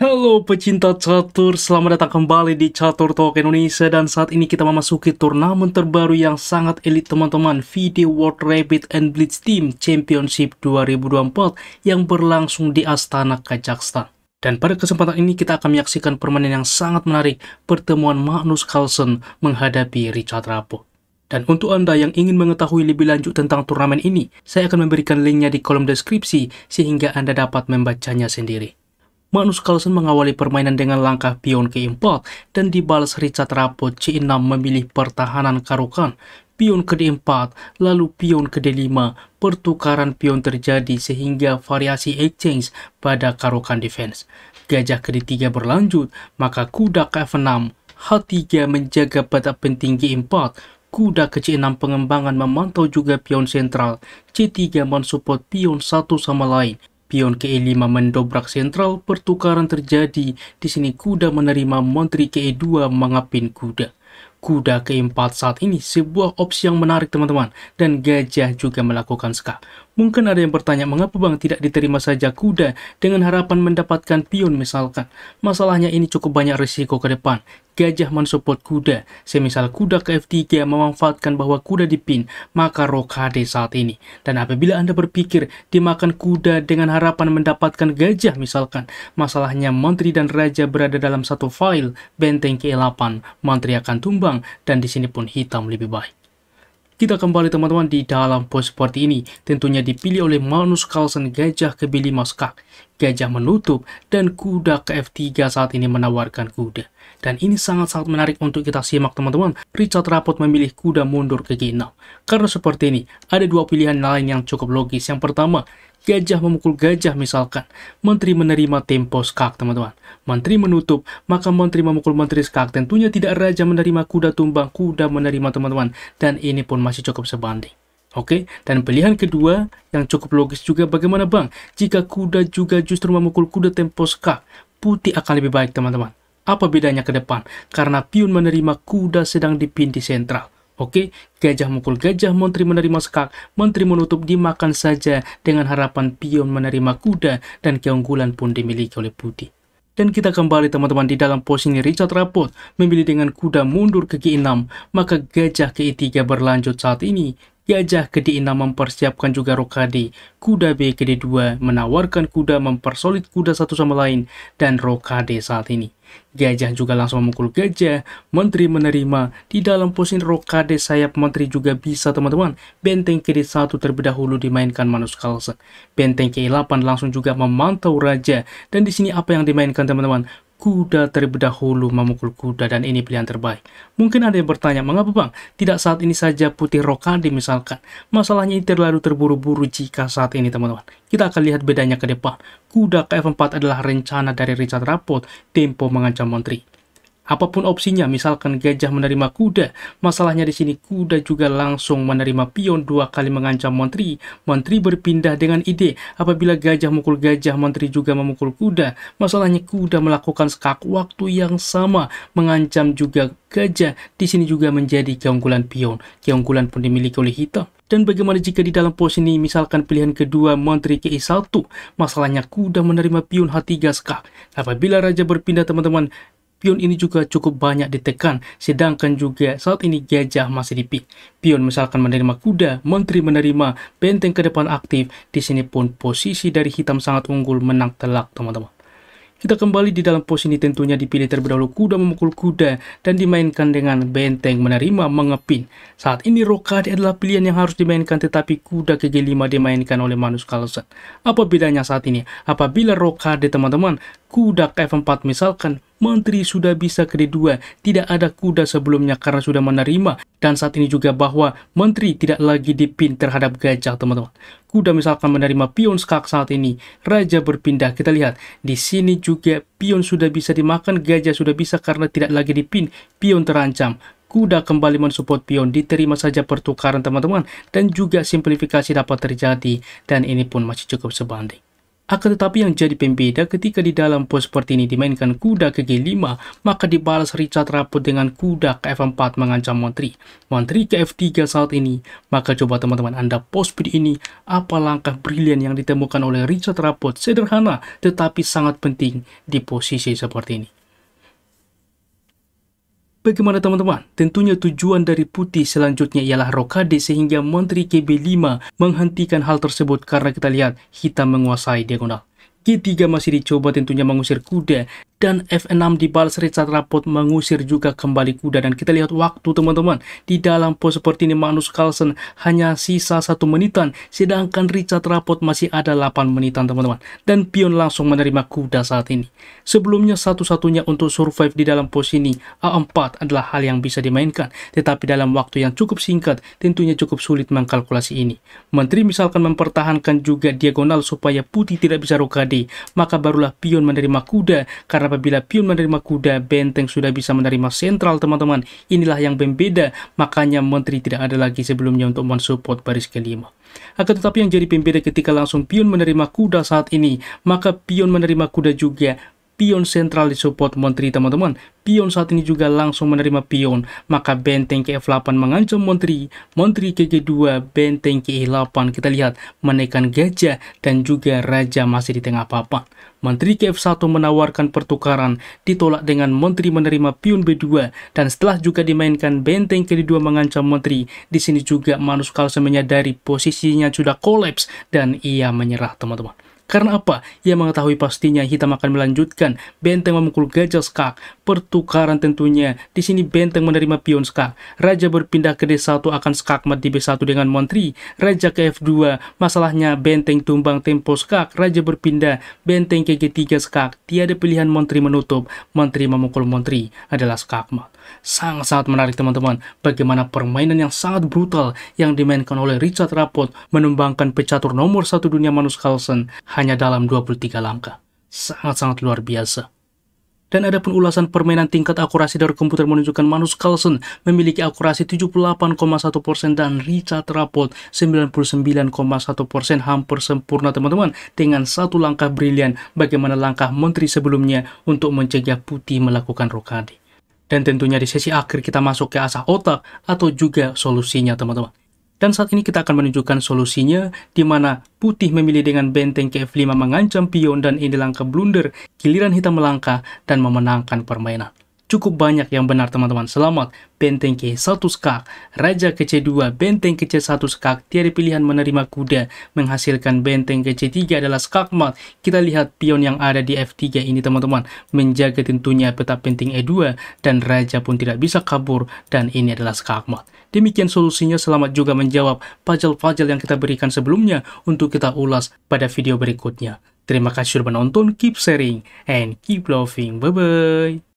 Halo pecinta catur, selamat datang kembali di Catur Talk Indonesia dan saat ini kita memasuki turnamen terbaru yang sangat elit teman-teman VD World Rabbit and Blitz Team Championship 2024 yang berlangsung di Astana, Kazakhstan. Dan pada kesempatan ini kita akan menyaksikan permainan yang sangat menarik, pertemuan Magnus Carlsen menghadapi Richard Rapo. Dan untuk Anda yang ingin mengetahui lebih lanjut tentang turnamen ini, saya akan memberikan linknya di kolom deskripsi sehingga Anda dapat membacanya sendiri. Magnus Carlsen mengawali permainan dengan langkah pion ke empat dan dibalas Richard Rapot C6 memilih pertahanan karukan. pion ke D4, lalu pion ke D5, pertukaran pion terjadi sehingga variasi exchange pada karokan defense. Gajah ke D3 berlanjut, maka kuda ke F6, H3 menjaga pada penting G4, kuda ke C6 pengembangan memantau juga pion sentral, C3 mensupport pion satu sama lain, Pion ke-5 mendobrak sentral, pertukaran terjadi. Di sini kuda menerima menteri ke-2 mengapin kuda. Kuda ke-4 saat ini sebuah opsi yang menarik teman-teman dan gajah juga melakukan skak. Mungkin ada yang bertanya mengapa bang tidak diterima saja kuda dengan harapan mendapatkan pion misalkan. Masalahnya ini cukup banyak risiko ke depan. Gajah mensupport kuda, semisal kuda ke F3 memanfaatkan bahwa kuda dipin maka rokade saat ini. Dan apabila Anda berpikir dimakan kuda dengan harapan mendapatkan gajah misalkan, masalahnya menteri dan raja berada dalam satu file, benteng ke-8, menteri akan tumbang, dan di sini pun hitam lebih baik. Kita kembali teman-teman di dalam pos seperti ini, tentunya dipilih oleh Magnus Carlsen gajah ke B5 gajah menutup, dan kuda ke F3 saat ini menawarkan kuda. Dan ini sangat-sangat menarik untuk kita simak teman-teman. Richard Rapot memilih kuda mundur ke G6. Karena seperti ini, ada dua pilihan lain yang cukup logis. Yang pertama, gajah memukul gajah misalkan. Menteri menerima tempo skak, teman-teman. Menteri menutup, maka menteri memukul menteri skak. Tentunya tidak raja menerima kuda tumbang, kuda menerima teman-teman. Dan ini pun masih cukup sebanding. Oke, dan pilihan kedua yang cukup logis juga bagaimana bang? Jika kuda juga justru memukul kuda tempo skak, putih akan lebih baik teman-teman. Apa bedanya ke depan? Karena pion menerima kuda sedang di di sentral. Oke, gajah mukul gajah, menteri menerima skak, menteri menutup dimakan saja dengan harapan pion menerima kuda dan keunggulan pun dimiliki oleh Budi. Dan kita kembali teman-teman di dalam posisi Richard Rapot memilih dengan kuda mundur ke G6, maka gajah ke E3 berlanjut saat ini. Gajah ke D6 mempersiapkan juga rokade, kuda B ke D2 menawarkan kuda mempersolid kuda satu sama lain, dan rokade saat ini. Gajah juga langsung memukul gajah. Menteri menerima. Di dalam posin rokade sayap menteri juga bisa teman-teman. Benteng kiri 1 terlebih dahulu dimainkan Manus Carlsen. Benteng ke 8 langsung juga memantau raja. Dan di sini apa yang dimainkan teman-teman? kuda terlebih dahulu memukul kuda dan ini pilihan terbaik. Mungkin ada yang bertanya, mengapa bang, tidak saat ini saja putih rokade misalkan? Masalahnya ini terlalu terburu-buru jika saat ini teman-teman. Kita akan lihat bedanya ke depan. Kuda ke F4 adalah rencana dari Richard Rapport, Tempo mengancam Menteri. Apapun opsinya, misalkan gajah menerima kuda, masalahnya di sini kuda juga langsung menerima pion dua kali mengancam menteri. Menteri berpindah dengan ide, apabila gajah mukul gajah, menteri juga memukul kuda. Masalahnya kuda melakukan skak waktu yang sama, mengancam juga gajah. Di sini juga menjadi keunggulan pion. Keunggulan pun dimiliki oleh hitam. Dan bagaimana jika di dalam pos ini misalkan pilihan kedua menteri ke 1 masalahnya kuda menerima pion H3 skak. Apabila raja berpindah teman-teman, Pion ini juga cukup banyak ditekan, sedangkan juga saat ini gajah masih di pick. Pion misalkan menerima kuda, menteri menerima, benteng ke depan aktif, di sini pun posisi dari hitam sangat unggul menang telak teman-teman. Kita kembali di dalam posisi ini tentunya dipilih terlebih dahulu kuda memukul kuda dan dimainkan dengan benteng menerima mengepin. Saat ini rokade adalah pilihan yang harus dimainkan tetapi kuda ke G5 dimainkan oleh Manus Carlsen. Apa bedanya saat ini? Apabila rokade teman-teman, kuda ke F4 misalkan menteri sudah bisa kredit dua, tidak ada kuda sebelumnya karena sudah menerima. Dan saat ini juga bahwa menteri tidak lagi dipin terhadap gajah, teman-teman. Kuda misalkan menerima pion skak saat ini, raja berpindah. Kita lihat, di sini juga pion sudah bisa dimakan, gajah sudah bisa karena tidak lagi dipin, pion terancam kuda kembali mensupport pion diterima saja pertukaran teman-teman dan juga simplifikasi dapat terjadi dan ini pun masih cukup sebanding. Akan tetapi yang jadi pembeda ketika di dalam pos seperti ini dimainkan kuda ke G5, maka dibalas Richard Raput dengan kuda ke F4 mengancam Montri. Montri ke F3 saat ini, maka coba teman-teman Anda pos speed ini, apa langkah brilian yang ditemukan oleh Richard Raput sederhana tetapi sangat penting di posisi seperti ini. Bagaimana teman-teman? Tentunya tujuan dari putih selanjutnya ialah rokade sehingga Menteri KB5 menghentikan hal tersebut karena kita lihat hitam menguasai diagonal. G3 masih dicoba tentunya mengusir kuda dan F6 dibalas Richard Rapport mengusir juga kembali kuda dan kita lihat waktu teman-teman di dalam pos seperti ini Magnus Carlsen hanya sisa satu menitan sedangkan Richard Rapport masih ada 8 menitan teman-teman dan pion langsung menerima kuda saat ini sebelumnya satu-satunya untuk survive di dalam pos ini A4 adalah hal yang bisa dimainkan tetapi dalam waktu yang cukup singkat tentunya cukup sulit mengkalkulasi ini Menteri misalkan mempertahankan juga diagonal supaya putih tidak bisa rokade terjadi, maka barulah pion menerima kuda, karena apabila pion menerima kuda, benteng sudah bisa menerima sentral, teman-teman. Inilah yang berbeda makanya menteri tidak ada lagi sebelumnya untuk mensupport baris kelima. Akan tetapi yang jadi pembeda ketika langsung pion menerima kuda saat ini, maka pion menerima kuda juga pion sentral di support Montri teman-teman. Pion saat ini juga langsung menerima pion, maka benteng ke F8 mengancam Montri, Montri ke G2, benteng ke E8 kita lihat menekan gajah dan juga raja masih di tengah papan. Menteri ke F1 menawarkan pertukaran, ditolak dengan Menteri menerima pion B2, dan setelah juga dimainkan benteng ke D2 mengancam Menteri, di sini juga Manus Kalsen menyadari posisinya sudah kolaps dan ia menyerah teman-teman. Karena apa? Ia mengetahui pastinya hitam akan melanjutkan benteng memukul gajah skak. Pertukaran tentunya. Di sini benteng menerima pion skak. Raja berpindah ke D1 akan skak mat di B1 dengan montri. Raja ke F2. Masalahnya benteng tumbang tempo skak. Raja berpindah benteng ke G3 skak. Tiada pilihan montri menutup. Montri memukul montri adalah skak mat. Sangat-sangat menarik teman-teman. Bagaimana permainan yang sangat brutal yang dimainkan oleh Richard Rapport menumbangkan pecatur nomor satu dunia Manus Carlsen hanya dalam 23 langkah. Sangat-sangat luar biasa. Dan ada pun ulasan permainan tingkat akurasi dari komputer menunjukkan manus Carlsen memiliki akurasi 78,1% dan Richard Rapport 99,1% hampir sempurna teman-teman dengan satu langkah brilian bagaimana langkah menteri sebelumnya untuk mencegah putih melakukan rokade. Dan tentunya di sesi akhir kita masuk ke asah otak atau juga solusinya teman-teman. Dan saat ini kita akan menunjukkan solusinya, di mana putih memilih dengan benteng ke F5 mengancam pion dan ini langkah blunder, giliran hitam melangkah dan memenangkan permainan cukup banyak yang benar teman-teman. Selamat, benteng ke 1 skak, raja ke C2, benteng ke C1 skak, tiada pilihan menerima kuda, menghasilkan benteng ke C3 adalah skakmat. Kita lihat pion yang ada di F3 ini teman-teman, menjaga tentunya peta benteng E2, dan raja pun tidak bisa kabur, dan ini adalah skakmat. Demikian solusinya, selamat juga menjawab puzzle-puzzle yang kita berikan sebelumnya untuk kita ulas pada video berikutnya. Terima kasih sudah menonton, keep sharing, and keep loving. Bye-bye.